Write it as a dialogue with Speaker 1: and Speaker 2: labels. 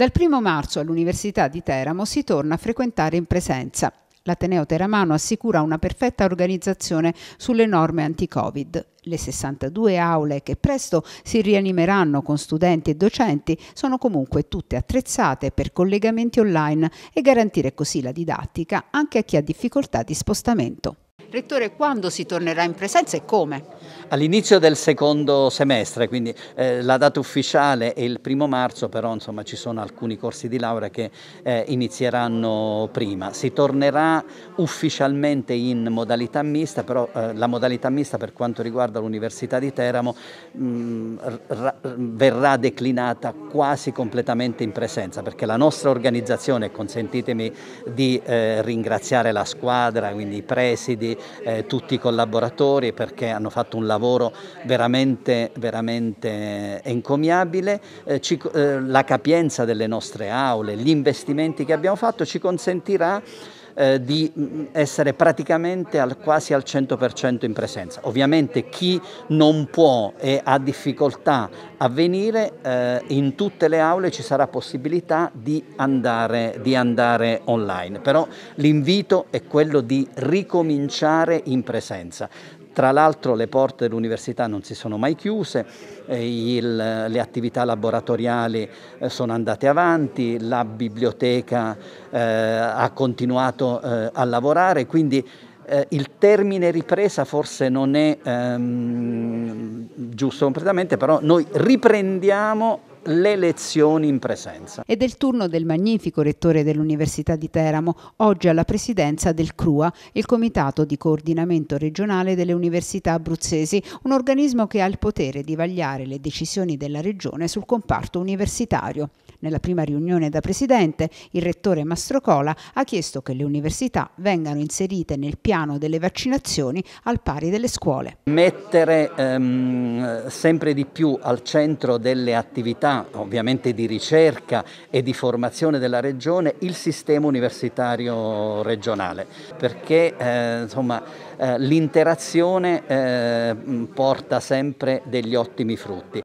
Speaker 1: Dal 1 marzo all'Università di Teramo si torna a frequentare in presenza. L'Ateneo Teramano assicura una perfetta organizzazione sulle norme anti-Covid. Le 62 aule che presto si rianimeranno con studenti e docenti sono comunque tutte attrezzate per collegamenti online e garantire così la didattica anche a chi ha difficoltà di spostamento. Rettore, quando si tornerà in presenza e come?
Speaker 2: All'inizio del secondo semestre, quindi eh, la data ufficiale è il primo marzo, però insomma, ci sono alcuni corsi di laurea che eh, inizieranno prima. Si tornerà ufficialmente in modalità mista, però eh, la modalità mista per quanto riguarda l'Università di Teramo mh, mm, verrà declinata quasi completamente in presenza, perché la nostra organizzazione, consentitemi di eh, ringraziare la squadra, quindi i presidi, eh, tutti i collaboratori, perché hanno fatto un lavoro lavoro veramente, veramente encomiabile, eh, ci, eh, la capienza delle nostre aule, gli investimenti che abbiamo fatto ci consentirà eh, di mm, essere praticamente al, quasi al 100% in presenza. Ovviamente chi non può e ha difficoltà a venire, eh, in tutte le aule ci sarà possibilità di andare, di andare online, però l'invito è quello di ricominciare in presenza. Tra l'altro le porte dell'università non si sono mai chiuse, eh, il, le attività laboratoriali eh, sono andate avanti, la biblioteca eh, ha continuato eh, a lavorare, quindi eh, il termine ripresa forse non è ehm, giusto completamente, però noi riprendiamo le lezioni in presenza. Ed è
Speaker 1: il turno del magnifico rettore dell'Università di Teramo, oggi alla presidenza del CRUA, il Comitato di Coordinamento Regionale delle Università Abruzzesi, un organismo che ha il potere di vagliare le decisioni della Regione sul comparto universitario. Nella prima riunione da presidente, il rettore Mastrocola ha chiesto che le università vengano inserite nel piano delle vaccinazioni al pari delle scuole.
Speaker 2: Mettere ehm, sempre di più al centro delle attività, ovviamente di ricerca e di formazione della regione, il sistema universitario regionale, perché eh, eh, l'interazione eh, porta sempre degli ottimi frutti.